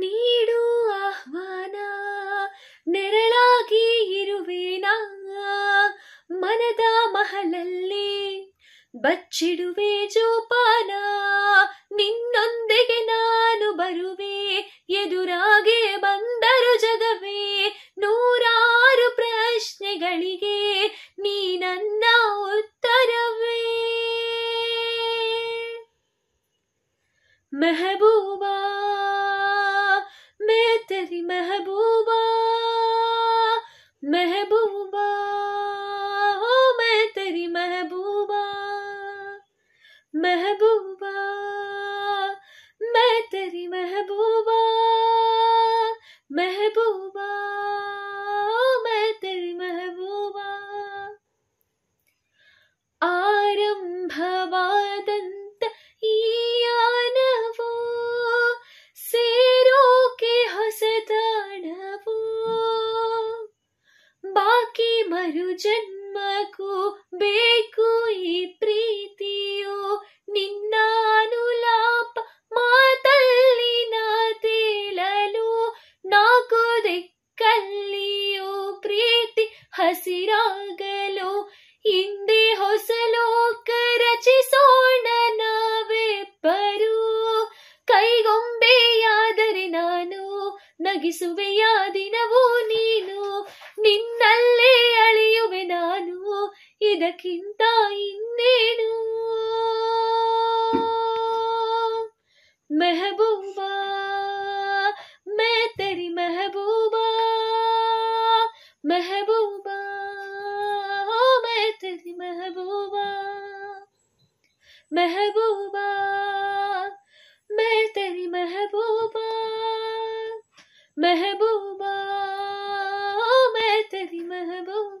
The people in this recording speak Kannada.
ನೀಡು ಆಹ್ವಾನ ನೆರಳಾಗಿ ಇರುವೆನಾ ಮನದ ಮಹಲಲ್ಲಿ ಬಚ್ಚಿಡುವೆ ಜೋಪಾನ ನಿನ್ನೊಂದಿಗೆ ನಾನು ಬರುವೆ ಎದುರಾಗೆ ಬಂದರು ಜಗವೇ ನೂರಾರು ಪ್ರಶ್ನೆಗಳಿಗೆ ನೀ ನನ್ನ ಉತ್ತರವೇ ಮೆಹಬೂಬಾ महबूबा हो मैं तेरी महबूबा महबूबा मैं तेरी महबूबा महबूबा ಮರು ಬೇಕು ಈ ಪ್ರೀತಿಯೋ ನಿನ್ನ ಅನುಲಾಪ ಮಾತಲ್ಲಿನ ತೇಲಲು ನಾಕು ದಿಕ್ಕಲ್ಲಿಯೋ ಪ್ರೀತಿ ಹಸಿರಾಗಲು ಹಿಂದೆ ಹೊಸ ಲೋಕ ರಚಿಸೋಣ ನಾವೆಬ್ಬರು ಕೈಗೊಂಬೆಯಾದರೆ ನಾನು ನಗಿಸುವೆಯ ದಿನವೂ ನೀನು महबूबा मैं तेरी महबूबा महबूबा मैं तेरी महबूबा महबूबा मैं तेरी महबूबा महबूबा मैं तेरी महबूबा